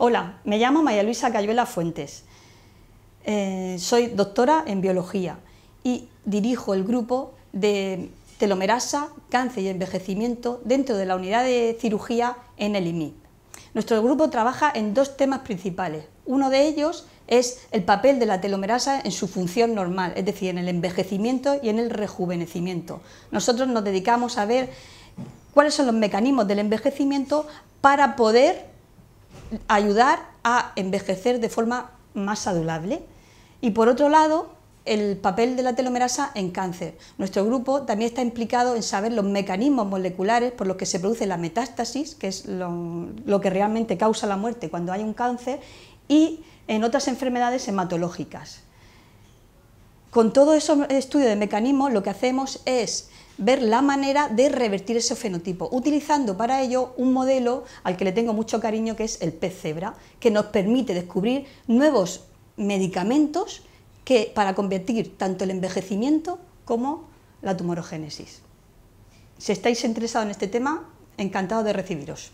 Hola, me llamo María Luisa Cayuela Fuentes. Eh, soy doctora en biología y dirijo el grupo de telomerasa, cáncer y envejecimiento dentro de la unidad de cirugía en el IMI. Nuestro grupo trabaja en dos temas principales. Uno de ellos es el papel de la telomerasa en su función normal, es decir, en el envejecimiento y en el rejuvenecimiento. Nosotros nos dedicamos a ver cuáles son los mecanismos del envejecimiento para poder ayudar a envejecer de forma más saludable. Y por otro lado, el papel de la telomerasa en cáncer. Nuestro grupo también está implicado en saber los mecanismos moleculares por los que se produce la metástasis, que es lo, lo, que realmente causa la muerte cuando hay un cáncer, y en otras enfermedades hematológicas. Con todo ese estudio de mecanismos lo que hacemos es ver la manera de revertir ese fenotipo, utilizando para ello un modelo al que le tengo mucho cariño que es el pez cebra, que nos permite descubrir nuevos medicamentos que, para convertir tanto el envejecimiento como la tumorogénesis. Si estáis interesados en este tema, encantado de recibiros.